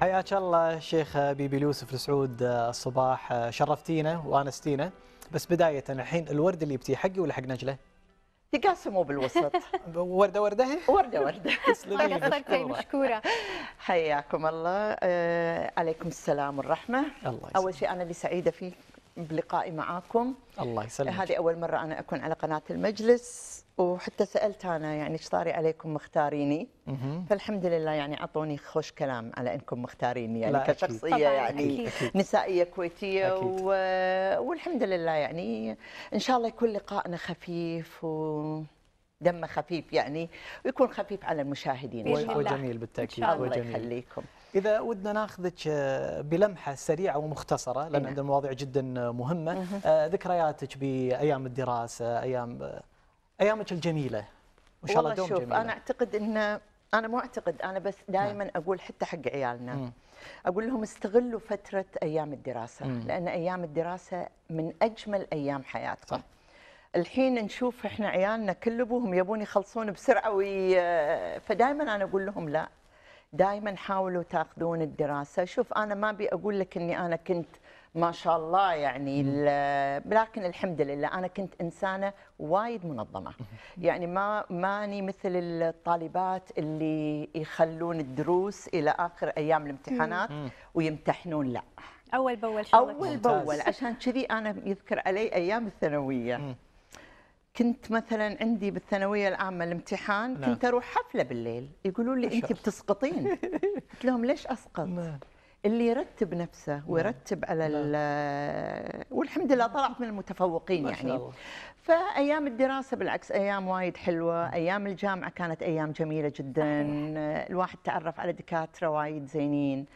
حياك الله شيخ بيبي يوسف السعود آه، الصباح آه، شرفتينا وانستينا بس بدايه الحين الورد اللي بتي حقي ولا حق نجله؟ تقاسموا بالوسط ورده ورده ورده ورده تسلمي طيب، طيب، طيب، مشكوره حياكم الله آه، عليكم السلام والرحمه الله يسلمك اول شيء انا اللي سعيده فيك بلقائي معاكم الله يسلمك هذه أول مرة أنا أكون على قناة المجلس وحتى سألت أنا يعني ايش طاري عليكم مختاريني فالحمد لله يعني أعطوني خوش كلام على أنكم مختاريني يعني كشخصية يعني أكيد. يعني أكيد. نسائية كويتية و... والحمد لله يعني إن شاء الله يكون لقائنا خفيف و... دمه خفيف يعني ويكون خفيف على المشاهدين وجميل بالتاكيد الله وجميل. يخليكم إذا ودنا ناخذك آه، بلمحة سريعة ومختصرة لأن نعم. عندنا مواضيع جدا آه، مهمة آه، ذكرياتك بأيام الدراسة أيام أيامك الجميلة وإن شاء الله دوم شوف جميلة. أنا أعتقد أن أنا مو أعتقد أنا بس نعم. دائما أقول حتى حق عيالنا م. أقول لهم استغلوا فترة أيام الدراسة م. لأن أيام الدراسة من أجمل أيام حياتكم صح. الحين نشوف احنا عيالنا كل ابوهم يبون يخلصون بسرعه وي... فدائما انا اقول لهم لا دائما حاولوا تاخذون الدراسه شوف انا ما ابي اقول لك اني انا كنت ما شاء الله يعني لكن الحمد لله انا كنت انسانه وايد منظمه يعني ما ماني مثل الطالبات اللي يخلون الدروس الى اخر ايام الامتحانات ويمتحنون لا اول باول اول باول عشان كذي انا يذكر علي ايام الثانويه كنت مثلا عندي بالثانويه العامه الامتحان نعم. كنت اروح حفله بالليل يقولوا لي انت بتسقطين قلت لهم ليش اسقط نعم. اللي يرتب نفسه نعم. ويرتب على نعم. والحمد لله طلعت من المتفوقين ما يعني الله. فايام الدراسه بالعكس ايام وايد حلوه نعم. ايام الجامعه كانت ايام جميله جدا الواحد تعرف على دكاتره وايد زينين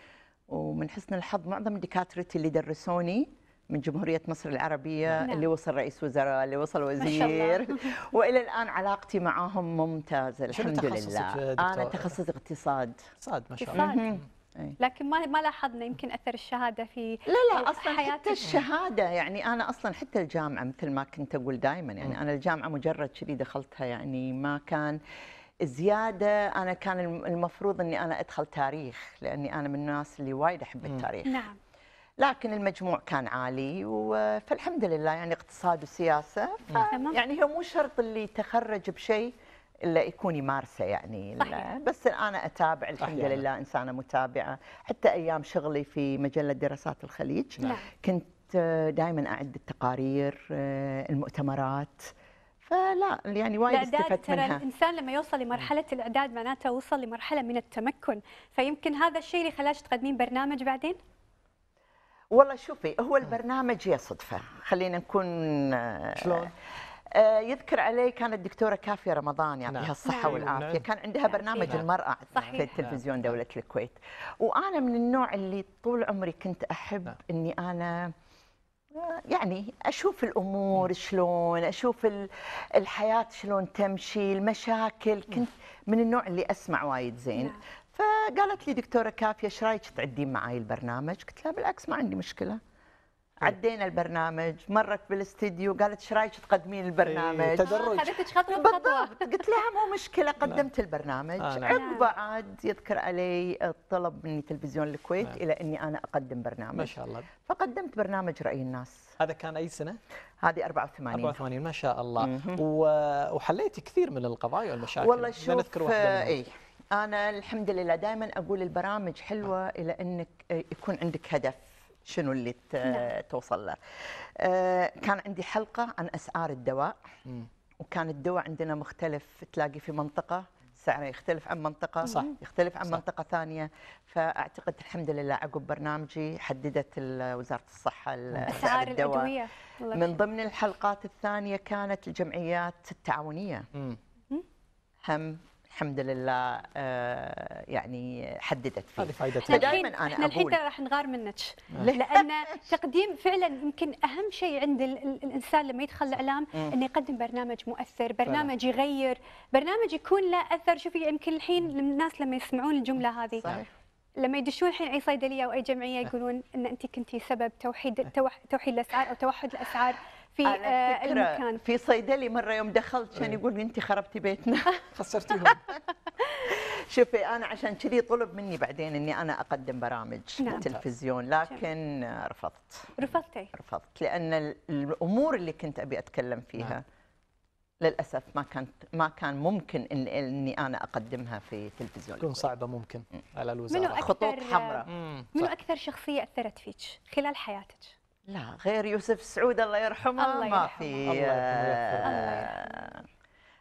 ومن حسن الحظ معظم دكاترتي اللي درسوني من جمهورية مصر العربية نعم. اللي وصل رئيس وزراء اللي وصل وزير وإلى الآن علاقتي معاهم ممتازة الحمد لله أنا تخصص اقتصاد اقتصاد ما شاء الله إيه. لكن ما ما لاحظنا يمكن اثر الشهاده في لا لا اصلا حتى الشهاده يعني انا اصلا حتى الجامعه مثل ما كنت اقول دائما يعني انا الجامعه مجرد كذي دخلتها يعني ما كان زياده انا كان المفروض اني انا ادخل تاريخ لاني انا من الناس اللي وايد احب التاريخ نعم لكن المجموع كان عالي فالحمد لله يعني اقتصاد وسياسه يعني هو مو شرط اللي تخرج بشيء الا يكون يمارسه يعني صحيح. بس انا اتابع الحمد صحيح. لله انسانه متابعه حتى ايام شغلي في مجله دراسات الخليج نعم. كنت آه، دائما اعد التقارير آه، المؤتمرات فلا يعني وايد استفدت منها الانسان لما يوصل لمرحله الاعداد معناته وصل لمرحله من التمكن فيمكن هذا الشيء اللي خلاك تقدمين برنامج بعدين والله شوفي هو البرنامج يا صدفه خلينا نكون آه، شلون؟ آه، يذكر علي كانت الدكتوره كافيه رمضان يعطيها نعم. الصحه أيوة، نعم. والعافيه كان عندها برنامج نعم. المراه صحيح. في تلفزيون دوله الكويت وانا من النوع اللي طول عمري كنت احب نعم. اني انا آه، يعني اشوف الامور شلون اشوف الحياه شلون تمشي المشاكل كنت من النوع اللي اسمع وايد زين نعم. فقالت لي دكتوره كافيه ايش رايك تعدين معي البرنامج؟ قلت لها بالعكس ما عندي مشكله. طيب. عدينا البرنامج مرت بالاستديو قالت ايش رايك تقدمين البرنامج إيه، تدرج بالضبط خطوه قلت لها مو مشكله نعم. قدمت البرنامج آه نعم. عقب عاد يذكر علي الطلب مني تلفزيون الكويت لا. نعم. الى اني انا اقدم برنامج ما شاء الله فقدمت برنامج راي الناس هذا كان اي سنه هذه 84 84 ما شاء الله وحليتي كثير من القضايا والمشاكل والله شوف اي انا الحمد لله دائما اقول البرامج حلوه الى انك يكون عندك هدف شنو اللي نعم. توصل له آه، كان عندي حلقه عن اسعار الدواء وكان الدواء عندنا مختلف تلاقي في منطقه سعره يختلف عن منطقة صح. يختلف عن صح. منطقة ثانية فأعتقد الحمد لله عقب برنامجي حددت وزارة الصحة أسعار الأدوية من ضمن الحلقات الثانية كانت الجمعيات التعاونية هم الحمد لله آه، يعني حددت فيه هذه فائدتها دائما انا احنا الحين راح نغار منك آه. لان تقديم فعلا يمكن اهم شيء عند الانسان لما يدخل الاعلام انه يقدم برنامج مؤثر برنامج يغير برنامج يكون له اثر شوفي يعني يمكن الحين الناس لما يسمعون الجمله هذه صحيح. نعم. لما يدشون الحين اي صيدليه او اي جمعيه نعم. يقولون ان انت كنتي سبب توحيد نعم. توحيد الاسعار او توحد الاسعار في آه المكان في صيدلي مره يوم دخلت كان إيه. يقول لي انت خربتي بيتنا خسرتيهم شوفي انا عشان كذي طلب مني بعدين اني انا اقدم برامج نعم. تلفزيون لكن رفضت رفضتي رفضت لان الامور اللي كنت ابي اتكلم فيها نعم. للاسف ما كانت ما كان ممكن إن اني انا اقدمها في تلفزيون تكون صعبه ممكن على الوزاره خطوط حمراء منو اكثر شخصيه اثرت فيك خلال حياتك لا غير يوسف سعود الله يرحمه الله ما في آه، الله يرحمه.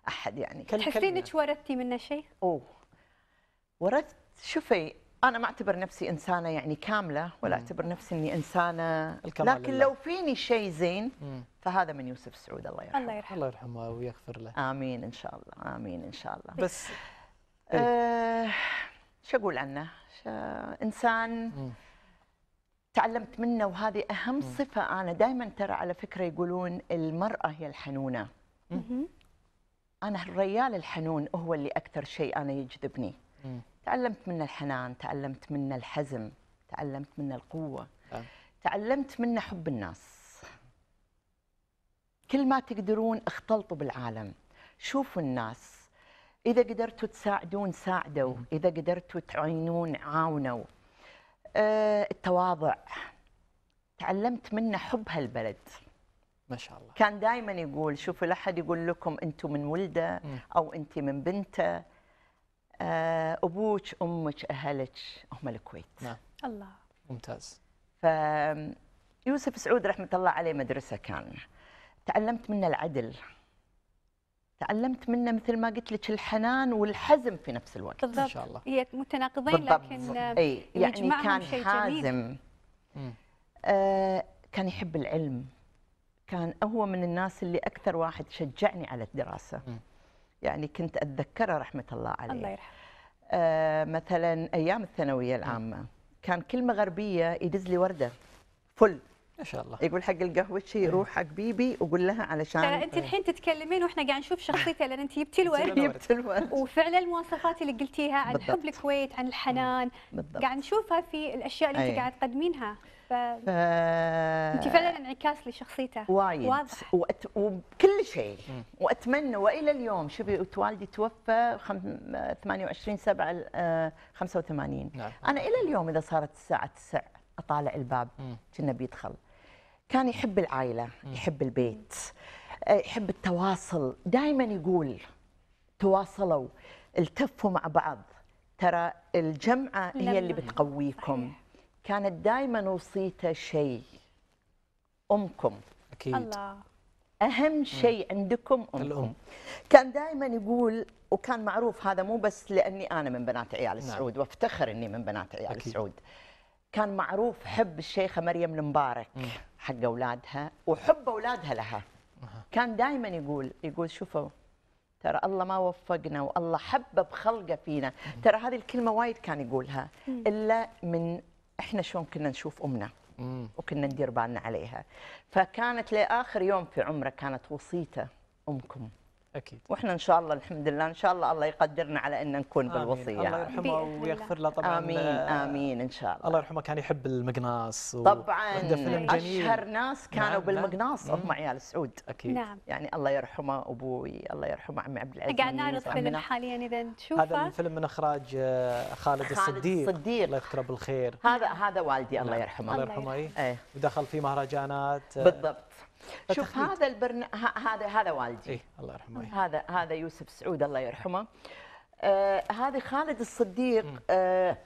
احد يعني تحسين انك ورثتي منه شيء؟ اوه ورثت شوفي انا ما اعتبر نفسي انسانه يعني كامله ولا اعتبر نفسي اني انسانه الكمال لكن لله. لو فيني شيء زين فهذا من يوسف سعود الله يرحمه الله يرحمه الله يرحمه ويغفر له امين ان شاء الله امين ان شاء الله بس آه إيه. شو اقول عنه؟ انسان مم. تعلمت منه وهذه اهم صفه انا دائما ترى على فكره يقولون المراه هي الحنونه انا الريال الحنون هو اللي اكثر شيء انا يجذبني تعلمت منه الحنان تعلمت منه الحزم تعلمت منه القوه آه. تعلمت منه حب الناس كل ما تقدرون اختلطوا بالعالم شوفوا الناس إذا قدرتوا تساعدون ساعدوا إذا قدرتوا تعينون عاونوا آه، التواضع تعلمت منه حب هالبلد ما شاء الله كان دائما يقول شوفوا لا احد يقول لكم انتم من ولده او انت من بنته آه، ابوك امك اهلك هم الكويت نعم الله ممتاز ف يوسف سعود رحمه الله عليه مدرسه كان تعلمت منه العدل تعلمت منه مثل ما قلت لك الحنان والحزم في نفس الوقت بالضبط. ان شاء الله هي متناقضين بالضبط. لكن اي يعني كان شيء حازم آه كان يحب العلم كان هو من الناس اللي اكثر واحد شجعني على الدراسه م. يعني كنت اتذكره رحمه الله عليه الله يرحمه آه مثلا ايام الثانويه العامه م. كان كلمه غربيه يدز لي ورده فل ما شاء الله يقول حق القهوتشي إيه. روح حق بيبي وقول لها علشان ترى انت إيه. الحين تتكلمين واحنا قاعد نشوف شخصيته لان انت جبتي الورد جبتي الورد وفعلا المواصفات اللي قلتيها عن بالضبط. حب الكويت عن الحنان بالضبط. قاعد نشوفها في الاشياء اللي انت إيه. قاعد تقدمينها ف... ف... انت فعلا انعكاس لشخصيته وايد واضح وأت... وبكل شيء واتمنى والى اليوم شوفي والدي توفى خم... 28 7 85 نعم. انا الى اليوم اذا صارت الساعه 9 اطالع الباب كنا بيدخل كان يحب العائله يحب البيت آه، يحب التواصل دائما يقول تواصلوا التفوا مع بعض ترى الجمعه هي اللي بتقويكم كانت دائما وصيته شيء امكم اكيد الله. اهم شيء عندكم امكم الأم. كان دائما يقول وكان معروف هذا مو بس لاني انا من بنات عيال السعود نعم. وافتخر اني من بنات عيال أكيد. كان معروف حب الشيخه مريم المبارك حق اولادها وحب اولادها لها كان دائما يقول يقول شوفوا ترى الله ما وفقنا والله حبب خلقه فينا ترى هذه الكلمه وايد كان يقولها الا من احنا شلون كنا نشوف امنا وكنا ندير بالنا عليها فكانت لاخر يوم في عمره كانت وصيته امكم اكيد واحنا ان شاء الله الحمد لله ان شاء الله الله يقدرنا على ان نكون آمين. بالوصيه الله يرحمه ويغفر له طبعا امين امين ان شاء الله الله يرحمه كان يحب المقناص و... طبعا اشهر ناس نعم، كانوا نعم بالمقناص هم عيال سعود اكيد نعم. يعني الله يرحمه ابوي الله يرحمه عمي عبد العزيز قاعد نعرض فيلم حاليا اذا تشوفه هذا الفيلم من اخراج آه، خالد الصديق الصديق الله يذكره بالخير هذا هذا والدي الله نعم. يرحمه الله يرحمه اي إيه. ودخل في مهرجانات آه، بالضبط شوف هذا البرن... هذا هذا والدي إيه الله يرحمه هذا هذا يوسف سعود الله يرحمه آه هذا خالد الصديق آه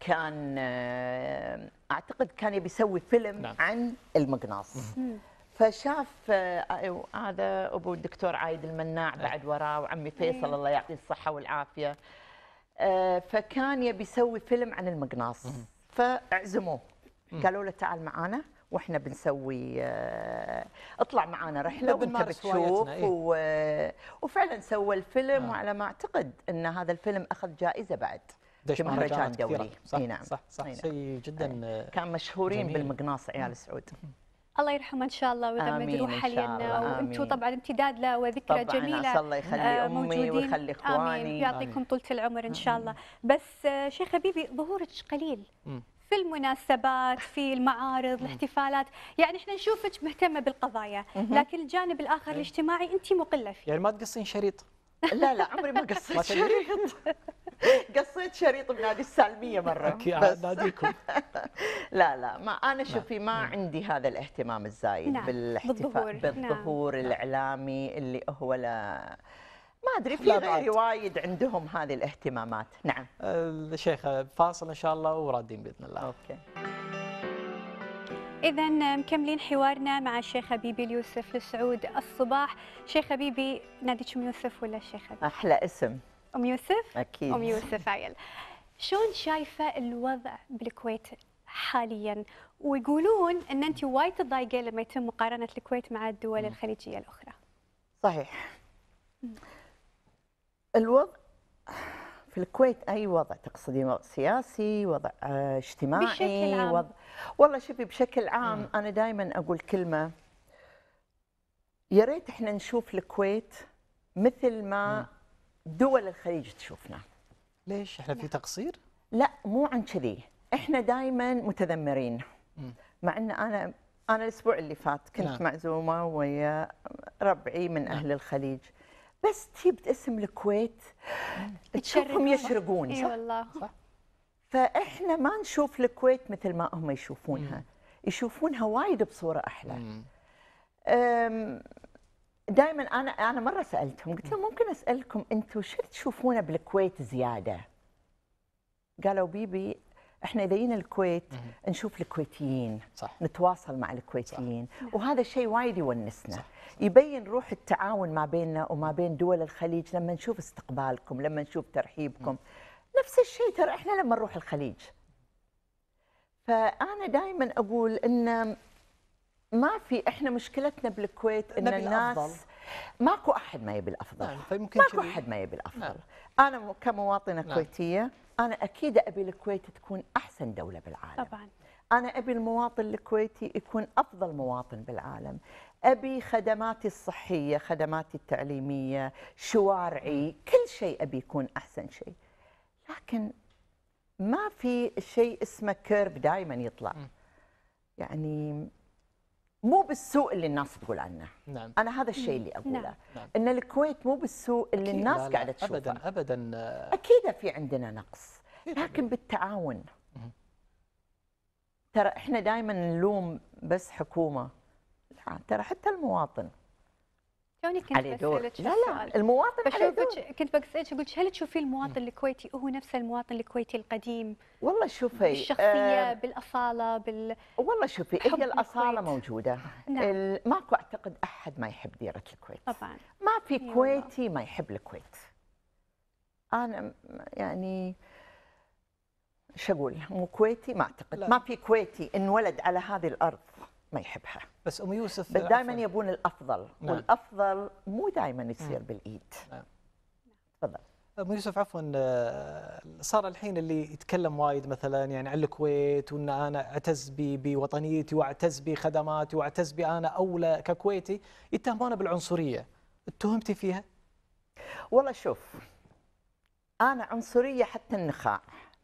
كان آه اعتقد كان يبي يسوي فيلم نعم. عن المقناص فشاف آه، أيوه، هذا ابو الدكتور عايد المناع إيه. بعد وراه وعمي إيه. فيصل الله يعطيه الصحه والعافيه آه، فكان يبي يسوي فيلم عن المقناص فاعزموه قالوا له تعال معانا واحنا بنسوي آه، اطلع معنا رحله وانت بتشوف إيه؟ و... وفعلا سوى الفيلم آه. وعلى ما اعتقد ان هذا الفيلم اخذ جائزه بعد في مهرجان دولي صح, نعم. صح صح نعم. شيء جدا آه. كان مشهورين جميل. بالمقناص عيال سعود الله يرحمه ان شاء الله ويغمد روحه لنا وانتم طبعا امتداد له وذكرى طبعاً جميله الله يخلي امي آه، ويخلي اخواني امين يعطيكم طولة العمر ان شاء الله بس آه، شيخ حبيبي ظهورك قليل في المناسبات في المعارض الاحتفالات يعني احنا نشوفك مهتمه بالقضايا لكن الجانب الاخر إيه. الاجتماعي انت مقله فيه يعني ما تقصين شريط لا لا عمري ما قصيت شريط قصيت شريط بنادي السالميه مره اكيد ناديكم لا لا ما انا شوفي ما عندي هذا الاهتمام الزايد نعم، بالاحتفال بالظهور, بالظهور نعم. الاعلامي اللي هو ما ادري في غيري وايد عندهم هذه الاهتمامات نعم الشيخه أه، فاصل ان شاء الله ورادين باذن الله اوكي إذا مكملين حوارنا مع الشيخ حبيبي اليوسف السعود الصباح، شيخ حبيبي ناديك أم يوسف ولا الشيخ حبيبي؟ أحلى اسم أم يوسف؟ أكيد أم يوسف عيل. شلون شايفة الوضع بالكويت حاليا؟ ويقولون أن أنت وايد تضايقة لما يتم مقارنة الكويت مع الدول الخليجية الأخرى. صحيح. الوضع في الكويت اي وضع تقصدين وضع سياسي وضع آه، اجتماعي بشكل عام. وضع والله شوفي بشكل عام م. انا دائما اقول كلمه يا ريت احنا نشوف الكويت مثل ما م. دول الخليج تشوفنا ليش احنا في تقصير لا مو عن كذي احنا دائما متذمرين م. مع ان انا انا الاسبوع اللي فات كنت لا. نعم. معزومه ويا ربعي من نعم. اهل الخليج بس تجيب اسم الكويت تشوفهم يشرقون اي والله صح؟ فاحنا ما نشوف الكويت مثل ما هم يشوفونها يشوفونها وايد بصوره احلى دائما انا انا مره سالتهم قلت لهم ممكن اسالكم انتم شو تشوفونه بالكويت زياده؟ قالوا بيبي احنا اذا جينا الكويت نشوف الكويتيين صح. نتواصل مع الكويتيين صح. وهذا الشيء وايد يونسنا صح. يبين روح التعاون ما بيننا وما بين دول الخليج لما نشوف استقبالكم لما نشوف ترحيبكم م. نفس الشيء ترى احنا لما نروح الخليج فانا دائما اقول ان ما في احنا مشكلتنا بالكويت ان الناس الأفضل. ماكو احد ما يبي الافضل نعم. طيب ماكو احد ما يبي الافضل نعم. انا كمواطنه نعم. كويتيه انا اكيد ابي الكويت تكون احسن دوله بالعالم طبعا انا ابي المواطن الكويتي يكون افضل مواطن بالعالم ابي خدماتي الصحيه خدماتي التعليميه شوارعي كل شيء ابي يكون احسن شيء لكن ما في شيء اسمه كيرب دائما يطلع يعني مو بالسوء اللي الناس تقول عنه نعم. انا هذا الشيء اللي نعم. اقوله نعم. ان الكويت مو بالسوء اللي الناس لا لا قاعده تشوفه ابدا ابدا آه. اكيد في عندنا نقص لكن بالتعاون ترى احنا دائما نلوم بس حكومه ترى حتى المواطن توني كنت عليه دور لا لا المواطن بشوفك كنت بسالك قلت هل تشوفي المواطن الكويتي هو نفس المواطن الكويتي القديم؟ والله شوفي بالشخصيه آه بالاصاله بال والله شوفي هي الاصاله الكويت. موجوده نعم. ماكو اعتقد احد ما يحب ديره الكويت طبعا ما في أيوة. كويتي ما يحب الكويت انا يعني شو اقول مو كويتي ما اعتقد لا. ما في كويتي انولد على هذه الارض ما يحبها بس ام يوسف بس دائما يبون الافضل نعم. والافضل مو دائما يصير نعم. بالايد نعم تفضل ابو يوسف عفوا آه، صار الحين اللي يتكلم وايد مثلا يعني عن الكويت وان انا اعتز بوطنيتي واعتز بخدماتي واعتز انا اولى ككويتي يتهمونه بالعنصريه اتهمتي فيها؟ والله شوف انا عنصريه حتى النخاع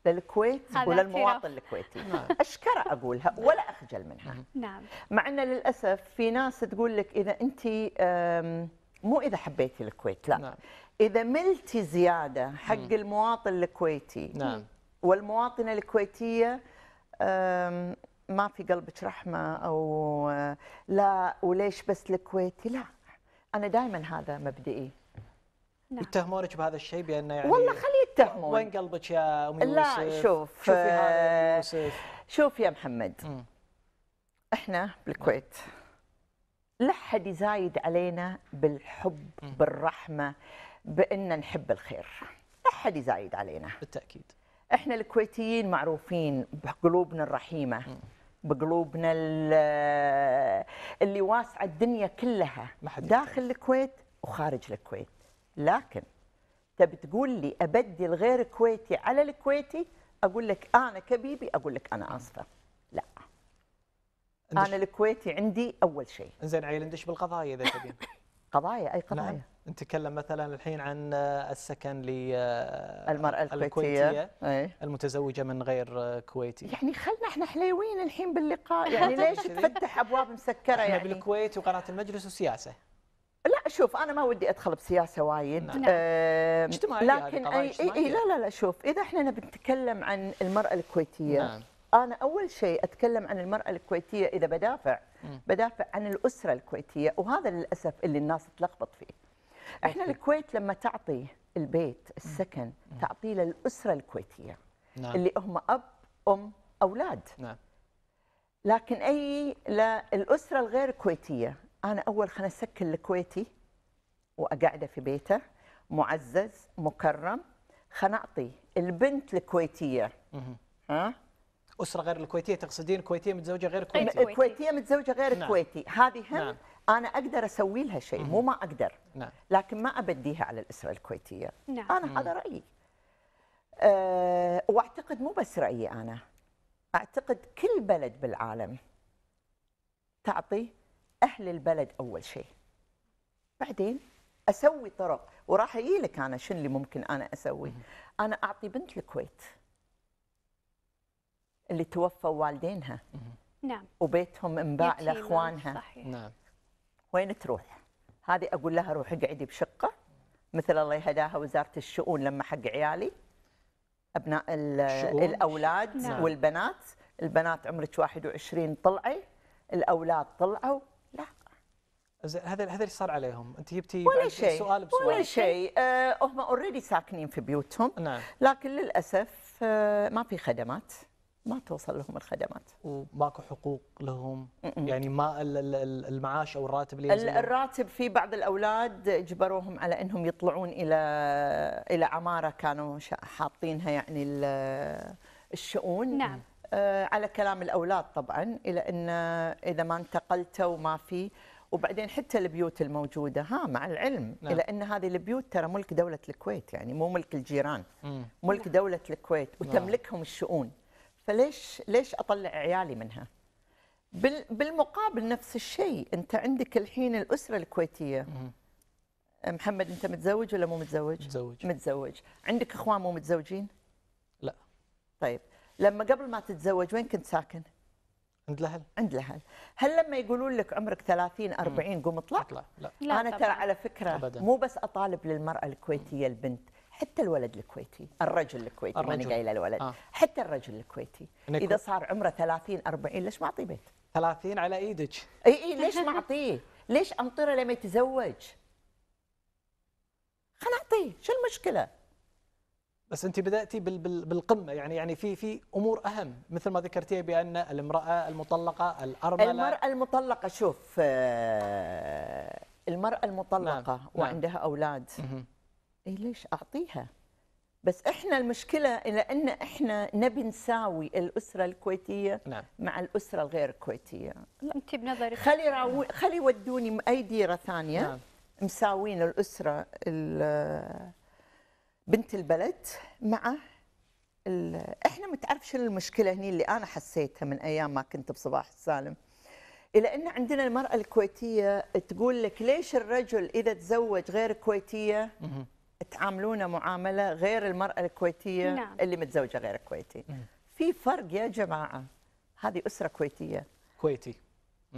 للكويت وللمواطن الكويتي نعم. أشكرة أقولها ولا أخجل منها نعم مع أن للأسف في ناس تقول لك إذا أنت مو إذا حبيتي الكويت لا نعم. إذا ملتي زيادة حق المواطن الكويتي نعم. والمواطنة الكويتية ما في قلبك رحمة أو آه، لا وليش بس الكويتي لا أنا دائما هذا مبدئي نعم. يتهمونك بهذا الشيء بأنه يعني والله خلي يتهمون وين قلبك يا ام يوسف لا شوف شوف, آه، يوسف شوف يا محمد م. احنا بالكويت لا حد يزايد علينا بالحب م. بالرحمه بان نحب الخير لا حد يزايد علينا بالتاكيد احنا الكويتيين معروفين بقلوبنا الرحيمه م. بقلوبنا اللي واسعه الدنيا كلها داخل الكويت وخارج الكويت لكن انت بتقول لي ابدل غير كويتي على الكويتي اقول لك انا كبيبي اقول لك انا اسفه لا انا الكويتي عندي اول شيء زين عيل ندش بالقضايا اذا تبي قضايا اي قضايا نعم. نتكلم مثلا الحين عن السكن للمرأة آه، الكويتية, الكويتية أي. المتزوجة من غير آه، كويتي يعني خلنا احنا حليوين الحين باللقاء يعني ليش تفتح أبواب مسكرة يعني بالكويت وقناة المجلس وسياسة لا شوف انا ما ودي ادخل بسياسه وايد نعم. آه لكن أي, أي, اي لا لا لا شوف اذا احنا بنتكلم عن المراه الكويتيه نعم. انا اول شيء اتكلم عن المراه الكويتيه اذا بدافع م. بدافع عن الاسره الكويتيه وهذا للاسف اللي الناس تلخبط فيه احنا الكويت لما تعطي البيت السكن تعطيه للاسره الكويتيه نعم. اللي هم اب ام اولاد نعم. لكن اي للاسره الغير كويتيه انا اول خلنا اسكن الكويتي واقعده في بيته معزز مكرم خلينا اعطي البنت الكويتيه ها اسره غير الكويتيه تقصدين كويتيه متزوجه غير كويتي كويتيه متزوجه غير نعم. كويتي هذه هم نعم. انا اقدر اسوي لها شيء مو ما اقدر نعم. لكن ما ابديها على الاسره الكويتيه نعم. انا هذا رايي أه واعتقد مو بس رايي انا اعتقد كل بلد بالعالم تعطي اهل البلد اول شيء بعدين اسوي طرق وراح اجي لك انا شنو اللي ممكن انا اسويه انا اعطي بنت الكويت اللي توفوا والدينها نعم وبيتهم انباع لاخوانها نعم وين تروح؟ هذه اقول لها روحي اقعدي بشقه مثل الله يهداها وزاره الشؤون لما حق عيالي ابناء الاولاد نعم. والبنات البنات عمرك 21 طلعي الاولاد طلعوا هذا هذا اللي صار عليهم انت جبتي سؤال بسؤال ولا شيء آه هم اوريدي ساكنين في بيوتهم نعم. لكن للاسف آه، ما في خدمات ما توصل لهم الخدمات وماكو حقوق لهم م-م. يعني ما المعاش او الراتب اللي الراتب في بعض الاولاد اجبروهم على انهم يطلعون الى الى عماره كانوا حاطينها يعني الشؤون نعم آه، على كلام الاولاد طبعا الى ان اذا ما انتقلتوا وما في وبعدين حتى البيوت الموجوده ها مع العلم نعم. الى ان هذه البيوت ترى ملك دوله الكويت يعني مو ملك الجيران مم. ملك دوله الكويت نعم. وتملكهم الشؤون فليش ليش اطلع عيالي منها؟ بالمقابل نفس الشيء انت عندك الحين الاسره الكويتيه مم. محمد انت متزوج ولا مو متزوج؟ متزوج متزوج عندك اخوان مو متزوجين؟ لا طيب لما قبل ما تتزوج وين كنت ساكن؟ عند الاهل عند الاهل هل لما يقولون لك عمرك 30 40 قوم اطلع اطلع لا, لا انا ترى على فكره أبداً. مو بس اطالب للمراه الكويتيه البنت حتى الولد الكويتي الرجل الكويتي ماني قايله الولد آه. حتى الرجل الكويتي اذا صار عمره 30 40 ليش ما اعطيه بيت 30 على ايدك اي اي ليش ما اعطيه ليش انطره لما يتزوج خلنا اعطيه شو المشكله بس انت بداتي بالقمه يعني يعني في في امور اهم مثل ما ذكرتي بان المراه المطلقه الارمله المراه المطلقه شوف آه، المراه المطلقه نعم. نعم. وعندها نعم. اولاد إيه ليش اعطيها بس احنا المشكله الى ان احنا نبي نساوي الاسره الكويتيه نعم. مع الاسره الغير كويتيه انت بنظرك خلي راو... خلي ودوني اي ديره ثانيه نعم. مساوين الاسره بنت البلد مع احنا متعرف شنو المشكله هني اللي انا حسيتها من ايام ما كنت بصباح السالم الى ان عندنا المراه الكويتيه تقول لك ليش الرجل اذا تزوج غير كويتيه تعاملونه معامله غير المراه الكويتيه نعم. اللي متزوجه غير كويتي في فرق يا جماعه هذه اسره كويتيه كويتي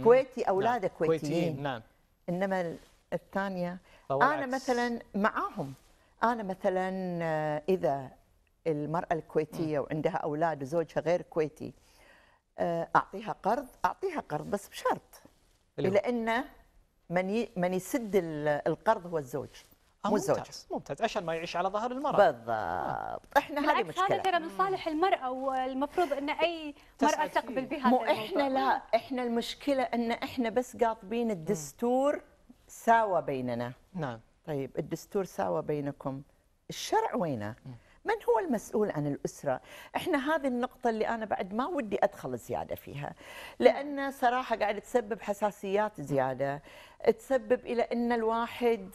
كويتي اولاده نعم. كويتيين كويتيين نعم انما الثانيه انا مثلا معاهم انا مثلا آه، اذا المراه الكويتيه وعندها اولاد وزوجها غير كويتي آه، اعطيها قرض اعطيها قرض بس بشرط الى ان من من يسد القرض هو الزوج آه، مو الزوج ممتاز ممتاز عشان ما يعيش على ظهر المراه بالضبط احنا هذه مشكله هذا ترى من صالح المراه والمفروض ان اي مراه تقبل بهذا مو احنا لا احنا المشكله ان احنا بس قاطبين الدستور ساوى بيننا نعم طيب الدستور ساوى بينكم الشرع وينه من هو المسؤول عن الأسرة؟ إحنا هذه النقطة اللي أنا بعد ما ودي أدخل زيادة فيها لأن صراحة قاعدة تسبب حساسيات زيادة تسبب إلى أن الواحد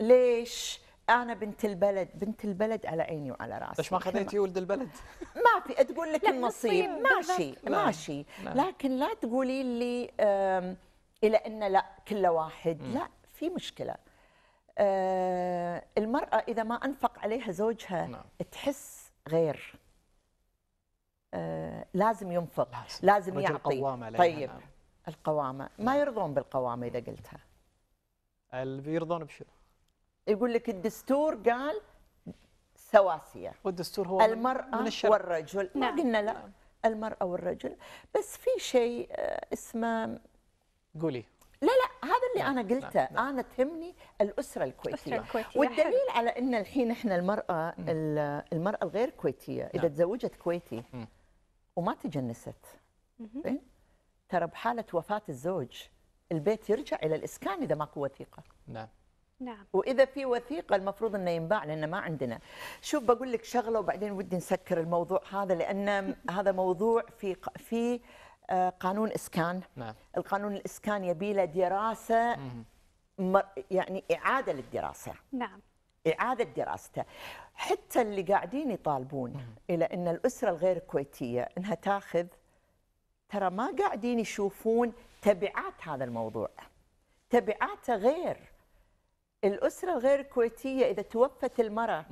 ليش انا بنت البلد بنت البلد على عيني وعلى راسي ليش ما خذيتي ولد البلد ما في تقول لك النصيب ماشي ماشي لا. نعم، نعم. لكن لا تقولي لي الى ان لا كل واحد لا في مشكله آه، المرأة إذا ما أنفق عليها زوجها نعم. تحس غير آه، لازم ينفق لازم, لازم يعطي القوامة طيب نعم. القوامة نعم. ما يرضون بالقوامة إذا قلتها يرضون بشو يقول لك الدستور قال سواسية والدستور هو المرأة من والرجل نعم. ما قلنا لا نعم. المرأة والرجل بس في شيء آه، اسمه قولي لا لا هذا اللي نعم. أنا نعم. قلته نعم. أنا تهمني الاسره الكويتيه, الكويتية والدليل على ان الحين احنا المراه المراه الغير كويتيه اذا نعم. تزوجت كويتي وما تجنست إيه؟ ترى بحاله وفاه الزوج البيت يرجع الى الاسكان اذا ماكو وثيقه نعم نعم واذا في وثيقه المفروض انه ينباع لان ما عندنا شوف بقول لك شغله وبعدين ودي نسكر الموضوع هذا لان هذا موضوع في في آه، قانون اسكان نعم. القانون الاسكان يبي له دراسه يعني إعادة للدراسة نعم إعادة دراسته حتى اللي قاعدين يطالبون إلى أن الأسرة الغير كويتية أنها تاخذ ترى ما قاعدين يشوفون تبعات هذا الموضوع تبعاته غير الأسرة الغير كويتية إذا توفت المرأة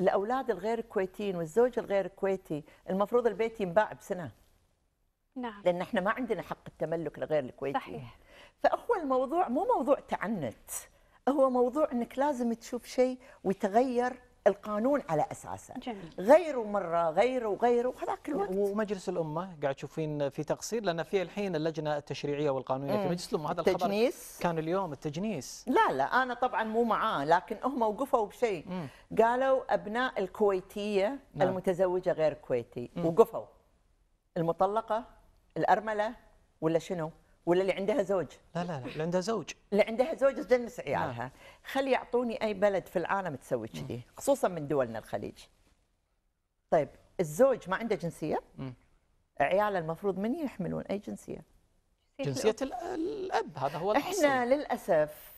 الأولاد الغير كويتيين والزوج الغير كويتي المفروض البيت ينباع بسنة نعم لأن احنا ما عندنا حق التملك لغير الكويتي صحيح فهو الموضوع مو موضوع تعنت هو موضوع انك لازم تشوف شيء ويتغير القانون على اساسه جميل. غيروا مره غيروا وغيره هذاك الوقت ومجلس الامه قاعد تشوفين في تقصير لان في الحين اللجنه التشريعيه والقانونيه في مجلس الامه هذا التجنيس الخبر كان اليوم التجنيس لا لا انا طبعا مو معاه لكن هم وقفوا بشيء قالوا ابناء الكويتيه نعم. المتزوجه غير كويتي مم. وقفوا المطلقه الارمله ولا شنو ولا اللي عندها زوج لا لا لا اللي عندها زوج اللي عندها زوج تجنس عيالها نعم. خلي يعطوني اي بلد في العالم تسوي نعم. كذي خصوصا من دولنا الخليج طيب الزوج ما عنده جنسيه عياله المفروض من يحملون اي جنسيه جنسيه الاب هذا هو الأصل. احنا للاسف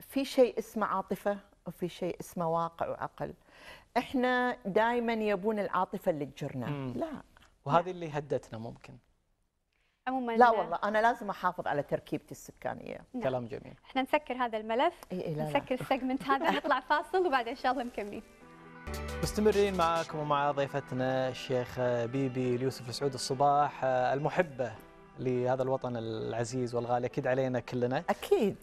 في شيء اسمه عاطفه وفي شيء اسمه واقع وعقل احنا دائما يبون العاطفه اللي تجرنا لا وهذه اللي هدتنا ممكن عموما لا والله انا لازم احافظ على تركيبتي السكانيه نعم. كلام جميل احنا نسكر هذا الملف إيه لا نسكر السيجمنت هذا نطلع فاصل وبعدين ان شاء الله نكمل مستمرين معاكم ومع ضيفتنا الشيخ بيبي اليوسف سعود الصباح آه، المحبه لهذا الوطن العزيز والغالي اكيد علينا كلنا اكيد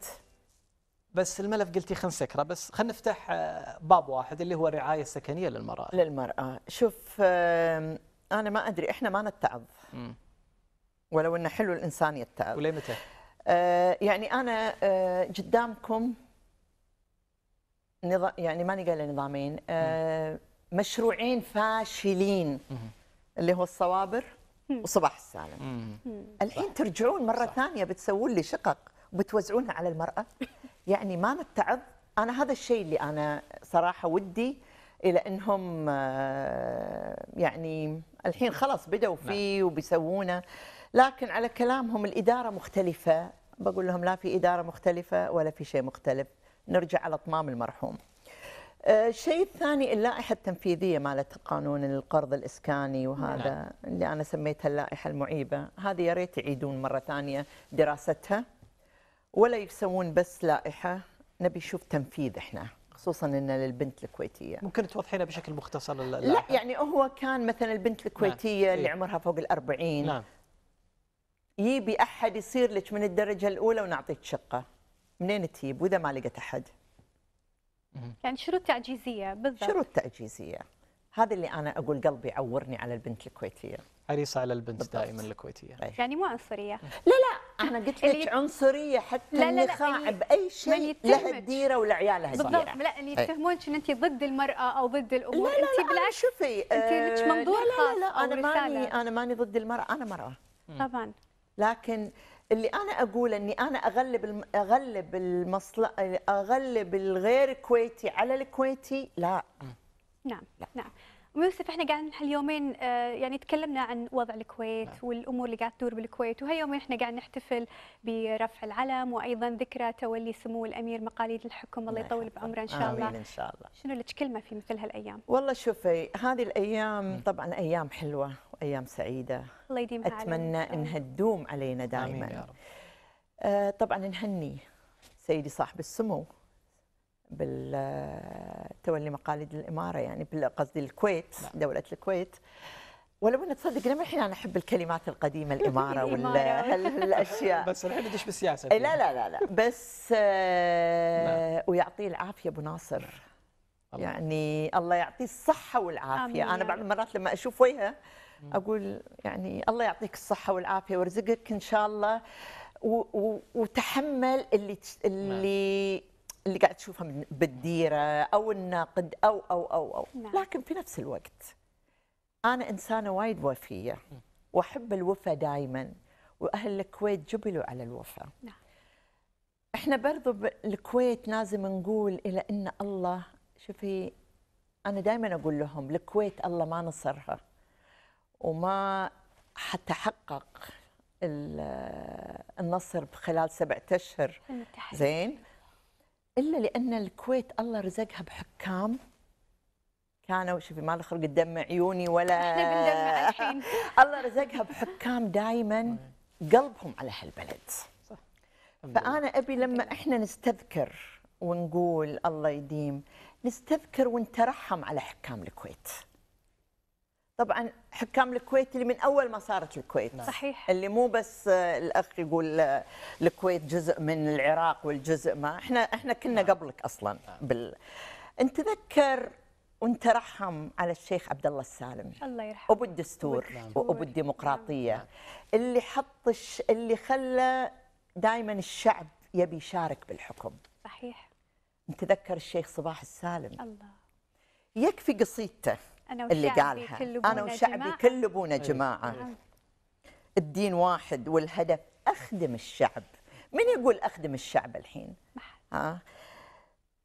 بس الملف قلتي خلينا نسكره بس خلينا نفتح آه، باب واحد اللي هو الرعايه السكنيه للمراه للمراه شوف انا ما ادري احنا ما نتعظ ولو أنه حلو الإنسان يتعب ولي متى؟ آه يعني أنا آه قدامكم نظام يعني ماني قايله نظامين آه مشروعين فاشلين اللي هو الصوابر وصباح السالم الحين ترجعون مره صح. ثانيه بتسوون لي شقق وبتوزعونها على المراه يعني ما متعظ انا هذا الشيء اللي انا صراحه ودي الى انهم آه، يعني الحين خلاص بدوا نعم. فيه وبيسوونه لكن على كلامهم الإدارة مختلفة بقول لهم لا في إدارة مختلفة ولا في شيء مختلف نرجع على طمام المرحوم آه، الشيء الثاني اللائحة التنفيذية مالت قانون القرض الإسكاني وهذا نعم. اللي أنا سميتها اللائحة المعيبة هذه يا ريت يعيدون مرة ثانية دراستها ولا يسوون بس لائحة نبي نشوف تنفيذ إحنا خصوصا ان للبنت الكويتيه ممكن توضحينا بشكل مختصر لا يعني هو كان مثلا البنت الكويتيه نعم. اللي إيه. عمرها فوق ال 40 نعم. يبي احد يصير لك من الدرجه الاولى ونعطيك شقه منين تجيب واذا ما لقيت احد يعني شروط تعجيزيه بالضبط شروط تعجيزيه هذا اللي انا اقول قلبي عورني على البنت الكويتيه حريصه على البنت بالضبط. دائما الكويتيه أيه. يعني مو عنصريه لا لا انا قلت لك عنصريه حتى لا لا النخاع باي يعني شيء لها الديره ولعيالها الديره بالضبط لا اللي يعني إيه. يتهمونك ان انت ضد المراه او ضد الامور لا لا انت بالعكس شوفي انت لك آه، منظور لا لا لا, لا, لا, لا انا ماني انا ماني ضد المراه انا مراه طبعا لكن اللي انا اقوله اني انا اغلب اغلب المصلحه اغلب الغير كويتي على الكويتي لا نعم لا. نعم يوسف احنا قاعدين هاليومين آه، يعني تكلمنا عن وضع الكويت نعم. والامور اللي قاعد تدور بالكويت وهاليومين احنا قاعد نحتفل برفع العلم وايضا ذكرى تولي سمو الامير مقاليد الحكم الله نعم. يطول بعمره ان شاء الله امين ان شاء الله شنو لك كلمه في مثل هالايام؟ والله شوفي هذه الايام طبعا ايام حلوه وايام سعيده الله يديمها اتمنى انها تدوم علينا دائما آمين يا رب. آه طبعا نهني سيدي صاحب السمو بالتولي آه، مقاليد الاماره يعني قصدي الكويت نعم. دوله الكويت ولو انك تصدق لما الحين انا احب الكلمات القديمه الاماره ولا الاشياء بس الحين ادش بالسياسه إيه، لا لا لا لا بس آه نعم. ويعطيه العافيه ابو ناصر الله. يعني الله يعطيه الصحه والعافيه انا بعض المرات لما اشوف وجهه اقول يعني الله يعطيك الصحه والعافيه ويرزقك ان شاء الله وتحمل اللي اللي نعم. اللي قاعد تشوفها بالديره او الناقد او او او او نعم. لكن في نفس الوقت انا انسانه وايد وفيه واحب الوفاء دائما واهل الكويت جبلوا على الوفاء نعم. احنا برضو بالكويت لازم نقول الى ان الله شوفي انا دائما اقول لهم الكويت الله ما نصرها وما حتحقق النصر خلال سبعة أشهر زين إلا لأن الكويت الله رزقها بحكام كانوا شوفي ما خلق الدم عيوني ولا احنا بندمع الحين الله رزقها بحكام دائما قلبهم على هالبلد صح. فأنا أبي لما احنا نستذكر ونقول الله يديم نستذكر ونترحم على حكام الكويت طبعا حكام الكويت اللي من اول ما صارت الكويت نعم. صحيح اللي مو بس الاخ يقول آه، الكويت جزء من العراق والجزء ما احنا احنا كنا نعم. قبلك اصلا نعم. بال انت تذكر ونترحم على الشيخ عبد الله السالم الله يرحمه ابو الدستور نعم. وابو الديمقراطيه نعم. اللي حط الش... اللي خلى دائما الشعب يبي يشارك بالحكم صحيح نتذكر الشيخ صباح السالم الله يكفي قصيدته أنا اللي قالها أنا وشعبي كل أبونا إيه. جماعة أيه. الدين واحد والهدف أخدم الشعب من يقول أخدم الشعب الحين ها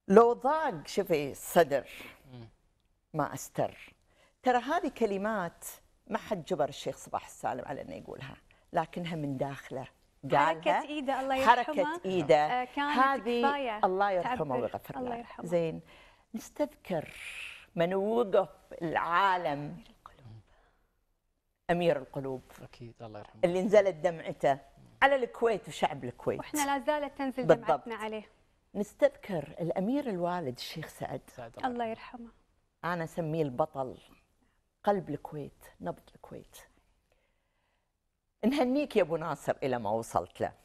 لو ضاق شوفي الصدر ما أستر ترى هذه كلمات ما حد جبر الشيخ صباح السالم على انه يقولها لكنها من داخله حركة ايده الله يرحمه حركة آه، ايده هذه الله يرحمه ويغفر له زين نستذكر من وقف العالم امير القلوب اكيد الله يرحمه اللي نزلت دمعته على الكويت وشعب الكويت واحنا لا زالت تنزل بالضبط. دمعتنا عليه نستذكر الامير الوالد الشيخ سعد, سعد الله, الله يرحمه انا اسميه البطل قلب الكويت نبض الكويت نهنيك يا ابو ناصر الى ما وصلت له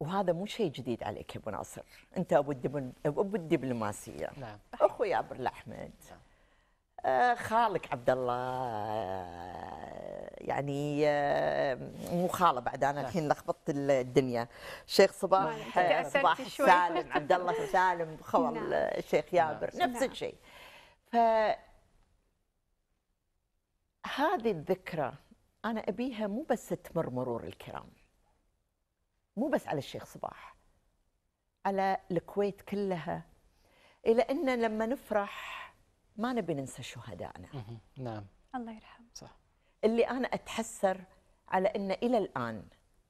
وهذا مو شيء جديد عليك يا ابو ناصر انت ابو الدبل ابو الدبلوماسيه نعم اخوي عبر الاحمد نعم. آه، خالك عبد الله آه، يعني آه، مو خاله بعد انا نعم. الحين لخبطت الدنيا شيخ صباح صباح سالم عبد الله سالم خول نعم. الشيخ نعم. يابر نفس الشيء ف هذه الذكرى انا ابيها مو بس تمر مرور الكرام مو بس على الشيخ صباح على الكويت كلها الى إيه، ان لما نفرح ما نبي ننسى شهدائنا نعم الله يرحمه صح اللي انا اتحسر على ان الى الان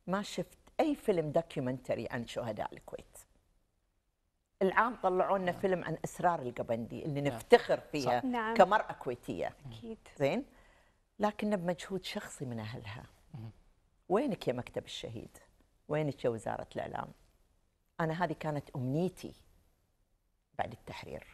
ما شفت اي فيلم دوكيومنتري عن شهداء الكويت العام طلعوا لنا نعم. فيلم عن اسرار القبندي اللي نعم. نفتخر فيها نعم. كمراه كويتيه اكيد زين لكن بمجهود شخصي من اهلها وينك يا مكتب الشهيد وينك يا وزارة الإعلام أنا هذه كانت أمنيتي بعد التحرير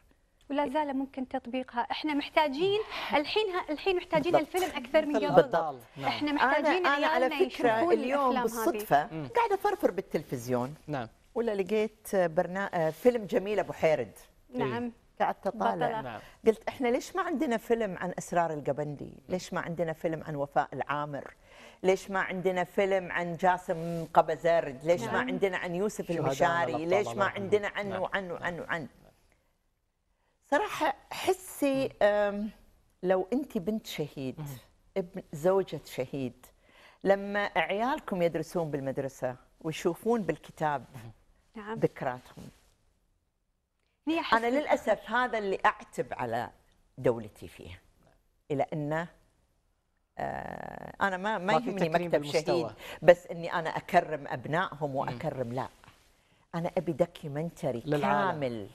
ولا زال ممكن تطبيقها احنا محتاجين الحين الحين محتاجين بالضبط. الفيلم اكثر من قبل بالضبط نعم. احنا محتاجين انا, أنا على فكره اليوم بالصدفه قاعده افرفر بالتلفزيون نعم ولا لقيت برنا... فيلم جميل ابو حيرد نعم إيه. قعدت اطالع نعم. قلت احنا ليش ما عندنا فيلم عن اسرار القبندي؟ ليش ما عندنا فيلم عن وفاء العامر؟ ليش ما عندنا فيلم عن جاسم قبزرد ليش نعم. ما عندنا عن يوسف المشاري ليش ما عندنا عنه وعنه نعم. وعنه نعم. وعن صراحة حسي لو أنت بنت شهيد ابن زوجة شهيد لما عيالكم يدرسون بالمدرسة ويشوفون بالكتاب نعم. ذكراتهم أنا للأسف هذا اللي أعتب على دولتي فيه إلى أنه آه، انا ما ما يهمني مكتب شهيد بس اني انا اكرم ابنائهم واكرم لا انا ابي دوكيومنتري كامل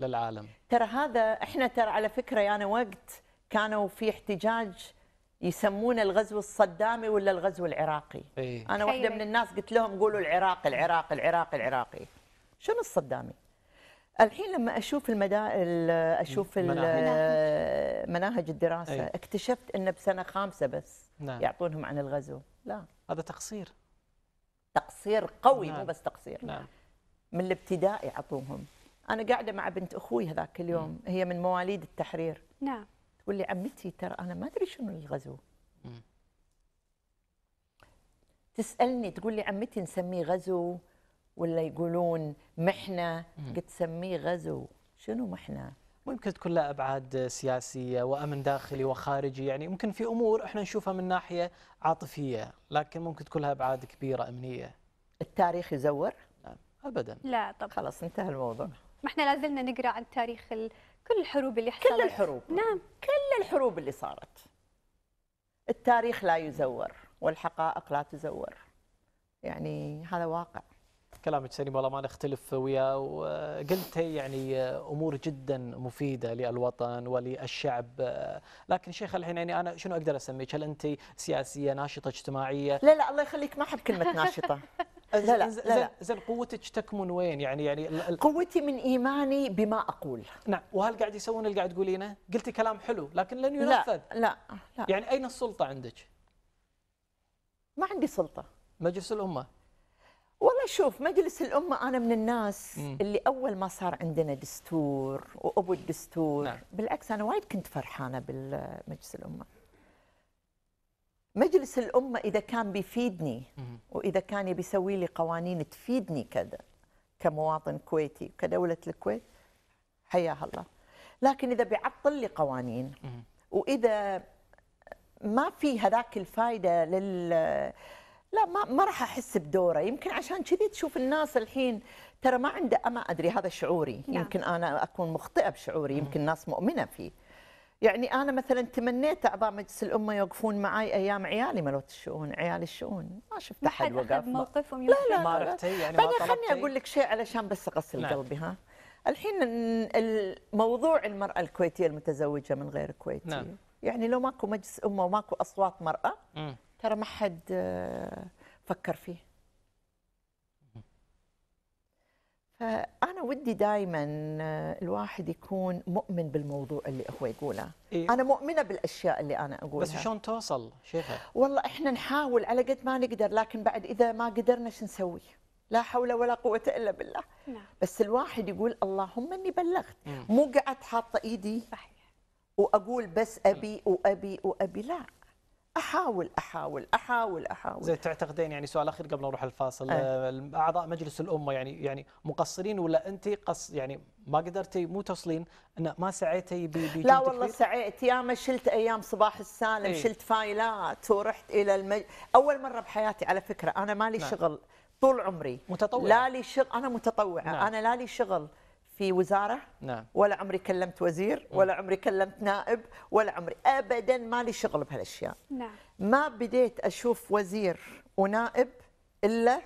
للعالم ترى هذا احنا ترى على فكره يعني وقت كانوا في احتجاج يسمونه الغزو الصدامي ولا الغزو العراقي إيه؟ انا واحده من الناس قلت لهم قولوا العراق العراق العراق العراقي شنو الصدامي الحين لما اشوف المدا اشوف مناهج, مناهج الدراسه أي. اكتشفت انه بسنه خامسه بس نعم. يعطونهم عن الغزو لا هذا تقصير تقصير قوي نعم. مو بس تقصير نعم. من الابتدائي يعطوهم انا قاعده مع بنت اخوي هذاك اليوم م. هي من مواليد التحرير نعم تقول لي عمتي ترى انا ما ادري شنو الغزو م. تسالني تقول لي عمتي نسميه غزو ولا يقولون محنه قد تسميه غزو شنو محنه ممكن تكون لها ابعاد سياسيه وامن داخلي وخارجي يعني ممكن في امور احنا نشوفها من ناحيه عاطفيه لكن ممكن تكون لها ابعاد كبيره امنيه التاريخ يزور لا نعم، ابدا لا طبعا خلاص انتهى الموضوع ما احنا لازلنا نقرا عن تاريخ كل الحروب اللي حصلت كل الحروب نعم كل الحروب اللي صارت التاريخ لا يزور والحقائق لا تزور يعني هذا واقع كلامك سليم والله ما نختلف وياه وقلت يعني امور جدا مفيده للوطن وللشعب لكن شيخ الحين يعني انا شنو اقدر اسميك؟ هل انت سياسيه ناشطه اجتماعيه؟ لا لا الله يخليك ما احب كلمه ناشطه لا لا لا زين زين قوتك تكمن وين يعني يعني قوتي من ايماني بما اقول نعم وهل قاعد يسوون اللي قاعد تقولينه؟ قلتي كلام حلو لكن لن ينفذ لا لا, لا. يعني اين السلطه عندك؟ ما عندي سلطه مجلس الامه والله شوف مجلس الأمة أنا من الناس مم. اللي أول ما صار عندنا دستور وأبو الدستور نعم. بالعكس أنا وايد كنت فرحانة بالمجلس الأمة مجلس الأمة إذا كان بيفيدني وإذا كان يبي يسوي لي قوانين تفيدني كذا كمواطن كويتي كدولة الكويت حياها الله لكن إذا بيعطل لي قوانين وإذا ما في هذاك الفائدة لل لا ما ما راح احس بدوره يمكن عشان كذي تشوف الناس الحين ترى ما عنده ما ادري هذا شعوري نعم. يمكن انا اكون مخطئه بشعوري يمكن الناس مؤمنه فيه يعني انا مثلا تمنيت اعضاء مجلس الامه يوقفون معي ايام عيالي ملوت الشؤون عيال الشؤون ما شفت احد وقف موقفهم لا لا ما رحتي يعني ما خليني اقول لك شيء علشان بس اغسل نعم. قلبي ها الحين الموضوع المراه الكويتيه المتزوجه من غير كويتي نعم. يعني لو ماكو مجلس امه وماكو اصوات مراه ترى ما حد آه، فكر فيه فأنا ودي دائما آه، الواحد يكون مؤمن بالموضوع اللي هو يقوله إيه؟ أنا مؤمنة بالأشياء اللي أنا أقولها بس شلون توصل شيخة؟ والله إحنا نحاول على قد ما نقدر لكن بعد إذا ما قدرنا شو نسوي؟ لا حول ولا قوة إلا بالله نعم. بس الواحد يقول اللهم إني بلغت مو قعدت حاطة إيدي صحيح. وأقول بس أبي وأبي وأبي لا احاول احاول احاول احاول زي تعتقدين يعني سؤال اخير قبل نروح الفاصل إيه. أه. اعضاء مجلس الامه يعني يعني مقصرين ولا انت قص يعني ما قدرتي مو توصلين ان ما سعيتي بي لا والله سعيت ياما شلت ايام صباح السالم ايه؟ شلت فايلات ورحت الى المج... اول مره بحياتي على فكره انا مالي نعم. شغل طول عمري متطوعه لا لي شغل انا متطوعه نعم. انا لا لي شغل في وزاره نعم. ولا عمري كلمت وزير ولا عمري كلمت نائب ولا عمري ابدا ما لي شغل بهالاشياء نعم. ما بديت اشوف وزير ونائب الا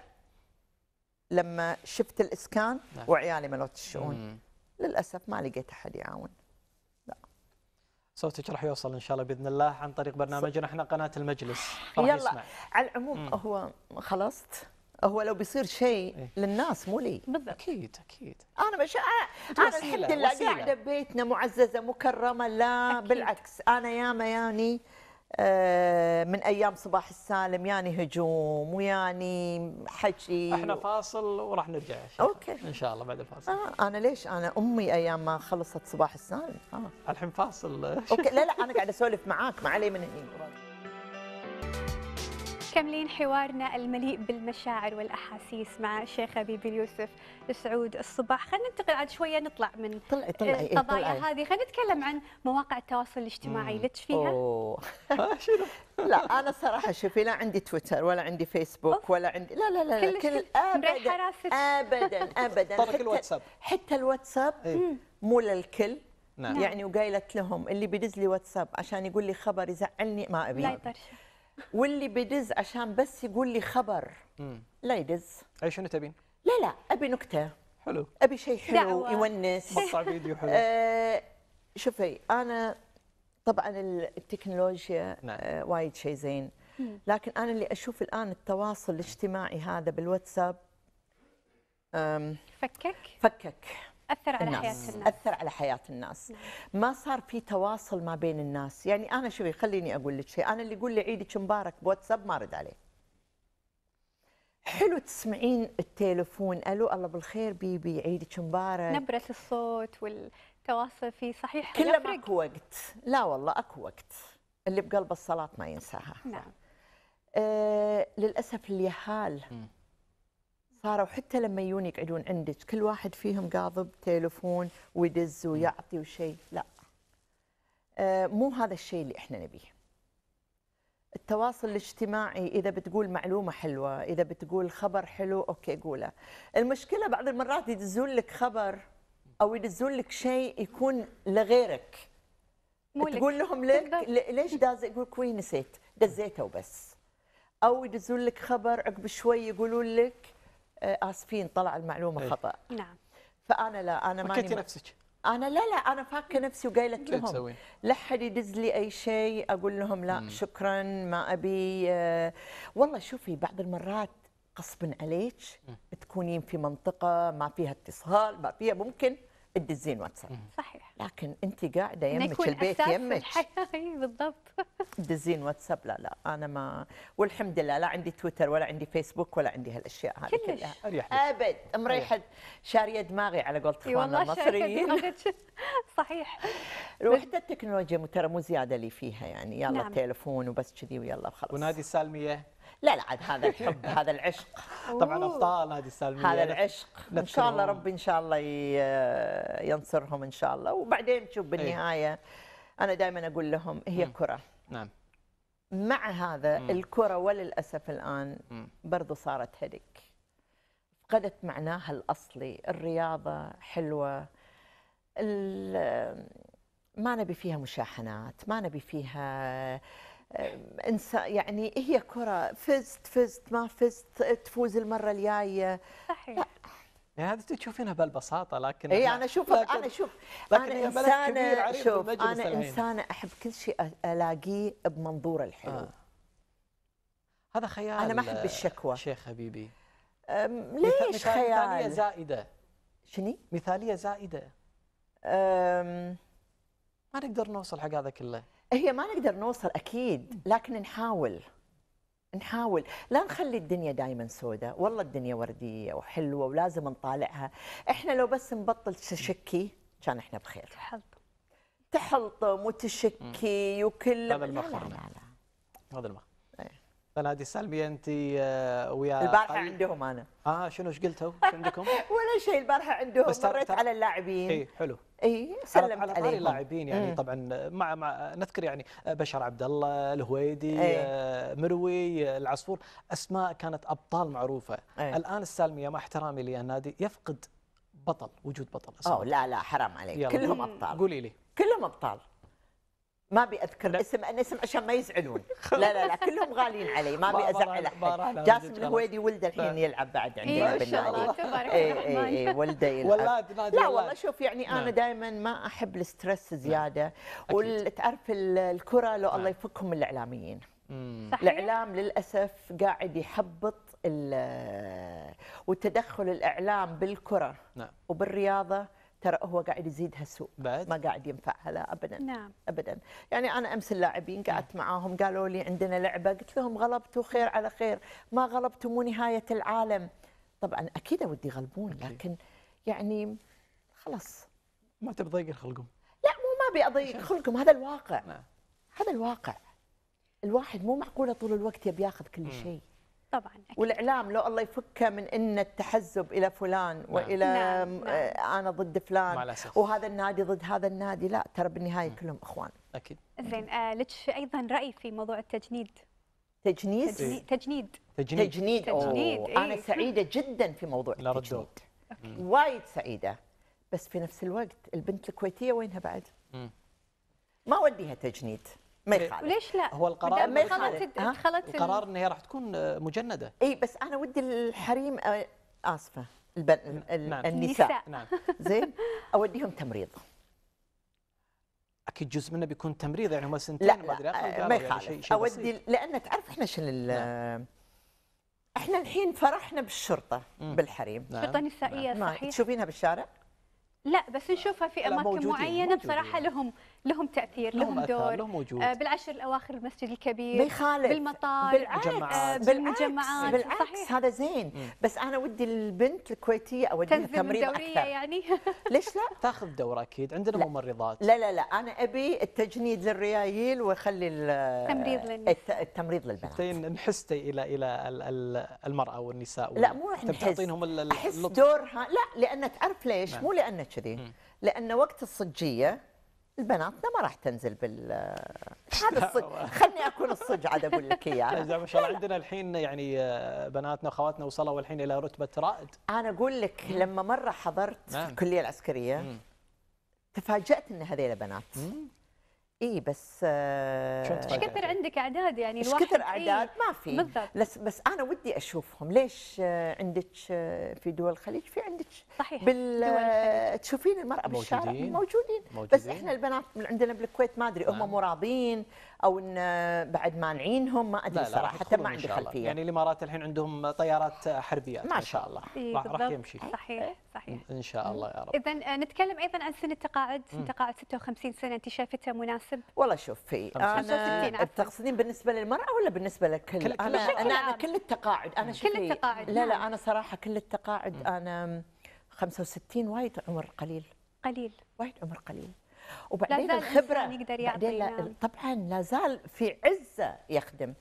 لما شفت الاسكان نعم. وعيالي ملوت الشؤون للاسف ما لقيت احد يعاون صوتك راح يوصل ان شاء الله باذن الله عن طريق برنامجنا احنا قناه المجلس يلا يسمع. على العموم مم. هو خلصت هو لو بيصير شيء إيه. للناس مو لي بالضبط اكيد اكيد انا مش انا الحمد لله قاعده ببيتنا معززه مكرمه لا أكيد. بالعكس انا ياما ياني آه، من ايام صباح السالم ياني هجوم وياني حكي احنا فاصل وراح نرجع اوكي ان شاء الله بعد الفاصل آه انا ليش انا امي ايام ما خلصت صباح السالم خلاص آه. الحين فاصل اوكي لا لا انا قاعده اسولف معاك ما علي من هني مكملين حوارنا المليء بالمشاعر والاحاسيس مع الشيخ ابيب اليوسف سعود الصباح خلينا ننتقل عاد شويه نطلع من طلعي طلعي إيه، القضايا هذه خلينا نتكلم عن مواقع التواصل الاجتماعي لك فيها اوه لا انا صراحه شوفي لا عندي تويتر ولا عندي فيسبوك ولا عندي لا لا لا, كل, كل ابدا ابدا ابدا الواتساب حتى الواتساب إيه. مو للكل نعم. نعم. يعني وقايلت لهم اللي بيدز لي واتساب عشان يقول لي خبر يزعلني ما ابي لا يطرشه واللي بدز عشان بس يقول لي خبر لا يدز اي شنو تبين؟ لا لا ابي نكته حلو ابي شيء حلو يونس مقطع فيديو حلو آه، شوفي انا طبعا التكنولوجيا نعم. آه، وايد شيء زين لكن انا اللي اشوف الان التواصل الاجتماعي هذا بالواتساب فكك فكك أثر على الناس. حياة الناس أثر على حياة الناس ما صار في تواصل ما بين الناس يعني أنا شوي خليني أقول لك شيء أنا اللي يقول لي عيدك مبارك بواتساب ما أرد عليه حلو تسمعين التليفون الو الله بالخير بيبي عيدك مبارك نبره الصوت والتواصل فيه صحيح كله ماكو وقت لا والله اكو وقت اللي بقلب الصلاه ما ينساها نعم آه للاسف اليهال صاروا حتى لما يجون يقعدون عندك كل واحد فيهم قاضب تليفون ويدز ويعطي وشيء لا آه، مو هذا الشيء اللي احنا نبيه التواصل الاجتماعي اذا بتقول معلومه حلوه اذا بتقول خبر حلو اوكي قوله المشكله بعض المرات يدزون لك خبر او يدزون لك شيء يكون لغيرك تقول لهم لك ليش داز يقول لك نسيت دزيته وبس او يدزون لك خبر عقب شوي يقولون لك آه، اسفين طلع المعلومه إيه. خطا نعم فانا لا انا ما فكيتي نفسك انا لا لا انا فاكه نفسي وقايله لهم لا حد يدز لي اي شيء اقول لهم لا مم. شكرا ما ابي آه، والله شوفي بعض المرات غصبا عليك تكونين في منطقه ما فيها اتصال ما فيها ممكن بدي واتساب صحيح لكن انت قاعده يمك البيت يمك الحياه بالضبط بدي واتساب لا لا انا ما والحمد لله لا عندي تويتر ولا عندي فيسبوك ولا عندي هالاشياء هذه كلها اريح ابد مريحه شاريه دماغي على قول اخواننا المصريين صحيح الوحده التكنولوجيا ترى مو زياده لي فيها يعني يلا نعم. تليفون وبس كذي ويلا خلاص ونادي السالميه لا لا عاد هذا الحب هذا العشق طبعا ابطال هذه السالميه هذا العشق ان شاء الله ربي ان شاء الله ينصرهم ان شاء الله وبعدين تشوف إيه. بالنهايه أيه. انا دائما اقول لهم هي كره نعم مع هذا الكره وللاسف الان برضه برضو صارت هدك فقدت معناها الاصلي الرياضه حلوه ما نبي فيها مشاحنات ما نبي فيها آه انسان يعني هي كره فزت فزت ما فزت تفوز المره الجايه صحيح يعني هذه تشوفينها بالبساطه لكن اي انا اشوف انا اشوف انا انسانه شوف انا انسانه احب كل شيء الاقيه بمنظور الحلو آه. هذا خيال انا ما احب الشكوى شيخ حبيبي ليش خيال مثاليه زائده شني مثاليه زائده ما نقدر نوصل حق هذا كله هي ما نقدر نوصل اكيد لكن نحاول نحاول لا نخلي الدنيا دائما سوداء والله الدنيا ورديه وحلوه ولازم نطالعها احنا لو بس نبطل تشكي كان احنا بخير تحلطم تحلطم وتشكي وكل هذا المخرج لا لا لا هذا إيه. انا فنادي السلبية أنت آه، ويا البارحة قل... طيب. عندهم أنا آه شنو ايش قلتوا؟ عندكم؟ ولا شيء البارحة عندهم مريت على اللاعبين إي حلو اي سلم على طاري اللاعبين يعني مم. إيه. طبعا مع مع نذكر يعني بشر عبد الله الهويدي أي. آه، مروي آه، العصفور اسماء كانت ابطال معروفه أي. الان السالميه مع احترامي للنادي يفقد بطل وجود بطل أسماء. اوه لا لا حرام عليك كلهم ابطال قولي لي كلهم ابطال ما ابي اذكر اسم اسم عشان ما يزعلون لا لا لا كلهم غاليين علي ما ابي ازعل احد جاسم الهويدي ولده الحين يلعب بعد عندنا إيه، بالنادي اي اي اي ولده يلعب لا والله شوف يعني انا نعم. دائما ما احب الاسترس نعم. زياده وتعرف الكره لو نعم. الله يفكهم الاعلاميين الاعلام للاسف قاعد يحبط وتدخل الاعلام بالكره نعم. وبالرياضه ترى هو قاعد يزيدها سوء بعد؟ ما قاعد ينفعها لا ابدا نعم ابدا يعني انا امس اللاعبين نعم. قعدت معاهم قالوا لي عندنا لعبه قلت لهم غلبتوا خير على خير ما غلبتوا مو نهايه العالم طبعا اكيد ودي يغلبون لكن يعني خلاص ما تبي تضيق خلقهم لا مو ما ابي اضيق خلقهم هذا الواقع نعم. هذا الواقع الواحد مو معقوله طول الوقت يبي ياخذ كل شيء طبعا أكيد. والاعلام لو الله يفكه من ان التحزب الى فلان نعم. والى نعم. نعم. آه، انا ضد فلان وهذا النادي ضد هذا النادي لا ترى بالنهايه م. كلهم اخوان اكيد زين آه لك ايضا راي في موضوع التجنيد تجنيد إيه. تجنيد تجنيد تجنيد, تجنيد. تجنيد. إيه؟ انا سعيده جدا في موضوع التجنيد وايد سعيده بس في نفس الوقت البنت الكويتيه وينها بعد؟ م. ما وديها تجنيد ما يخالف ليش لا؟ هو القرار ما يخالف القرار ان هي راح تكون آه، مجنده اي بس انا ودي الحريم آه، اسفه البن... نعم. النساء نعم, نعم. زين اوديهم تمريض اكيد جزء منه بيكون تمريض يعني هم سنتين لا لا آه، ما يعني يخالف يعني شي اودي لان تعرف احنا شنو نعم. احنا الحين فرحنا بالشرطه مم. بالحريم نعم. شرطه نسائيه نعم. صحيح تشوفينها بالشارع؟ لا بس نشوفها في اماكن معينه بصراحه لهم لهم تاثير لهم, لهم دور لهم وجود آه بالعشر الاواخر المسجد الكبير ما يخالف بالمطار بالمجمعات آه، بالمجمعات بالعكس صحيح. هذا زين مم. بس انا ودي البنت الكويتيه اوديها تمرين اكثر يعني ليش لا تاخذ دوره اكيد عندنا ممرضات لا لا لا انا ابي التجنيد للريايل واخلي التمريض للنساء التمريض للبنات نحستي الى الى المراه والنساء لا مو احنا تعطينهم احس دورها لا لان تعرف ليش نعم. مو لان كذي لان وقت الصجيه بناتنا ما راح تنزل بال هذا الصدق خلني اكون الصج عاد اقول لك اياه ما شاء الله عندنا الحين يعني آه، بناتنا واخواتنا وصلوا الحين الى رتبه رائد انا اقول لك لما مره حضرت نعم. الكليه العسكريه تفاجات ان هذيلا بنات اي بس آه، ايش كثر عندك اعداد يعني الواحد كثر اعداد إيه؟ ما في بالضبط بس بس انا ودي اشوفهم ليش آه، عندك آه، في دول الخليج في عندك صحيح بال تشوفين المراه بالشارع موجودين. موجودين موجودين بس احنا البنات من عندنا بالكويت ما ادري هم مو نعم. راضين او ان بعد مانعينهم ما ادري صراحه حتى ما عندي خلفيه يعني الامارات الحين عندهم طيارات حربيه ما شاء الله راح يمشي صحيح إيه. صحيح ان شاء الله يا رب اذا آه، نتكلم ايضا عن سن التقاعد سن التقاعد 56 سنه انت شايفته مناسب والله شوفي انا تقصدين بالنسبه للمراه ولا بالنسبه لكل انا, أنا كل التقاعد انا كل التقاعد لا لا نعم. انا صراحه كل التقاعد انا 65 وايد عمر قليل قليل وايد عمر قليل وبعدين لازال الخبره يقدر يعطي بعدين لا نعم. طبعا لا زال في عزه يخدم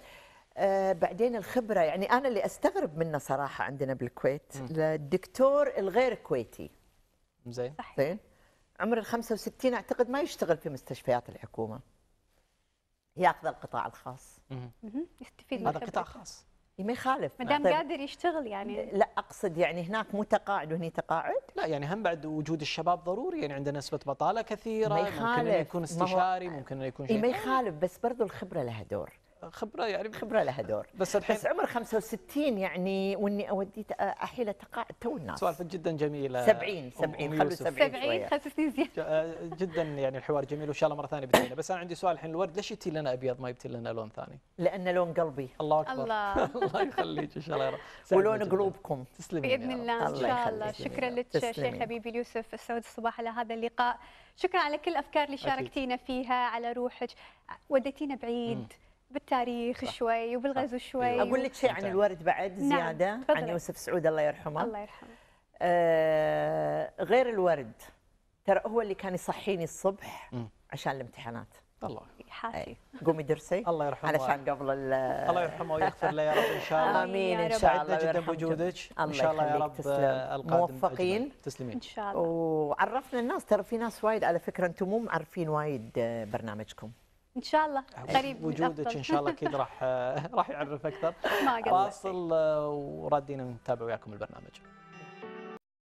آه بعدين الخبره يعني انا اللي استغرب منه صراحه عندنا بالكويت الدكتور الغير كويتي زين زين عمر ال 65 اعتقد ما يشتغل في مستشفيات الحكومه ياخذ القطاع الخاص يستفيد هذا قطاع خاص يعني ما يخالف ما دام طيب. قادر يشتغل يعني لا اقصد يعني هناك مو تقاعد وهني تقاعد لا يعني هم بعد وجود الشباب ضروري يعني عندنا نسبه بطاله كثيره ما يخالف ممكن يكون استشاري ممكن يكون شيء ما يخالف بس برضو الخبره لها دور خبره يعني خبره لها دور بس الحين بس عمر 65 يعني واني اوديت احيل اتقاعد تو الناس سوالف جدا جميله 70 70 75 70 جدا يعني الحوار جميل وان شاء الله مره ثانيه بتجينا بس انا عندي سؤال الحين الورد ليش يبتي لنا ابيض ما يبتي لنا لون ثاني؟ لان لون قلبي الله اكبر الله الله يخليك ان شاء الله ولون قلوبكم تسلمين باذن الله ان شاء الله شكرا لك شيخ حبيبي اليوسف السعود الصباح على هذا اللقاء شكرا على كل الافكار اللي شاركتينا فيها على روحك وديتينا بعيد بالتاريخ شوي وبالغزو شوي أيوة. اقول لك شيء عن الورد بعد نعم، زياده نعم. عن يوسف سعود الله يرحمه الله يرحمه آه غير الورد ترى هو اللي كان يصحيني الصبح م. عشان الامتحانات الله حاشي إيه، قومي درسي الله يرحمه علشان قبل الله يرحمه ويغفر له يا رب ان شاء الله امين ان شاء الله جدا بوجودك ان شاء الله يا رب تسلم. موفقين تسلمين ان شاء الله وعرفنا الناس ترى في ناس وايد على فكره انتم مو معرفين وايد برنامجكم ان شاء الله قريب وجودك ان شاء الله اكيد راح راح يعرف اكثر فاصل آه، وردينا نتابع وياكم البرنامج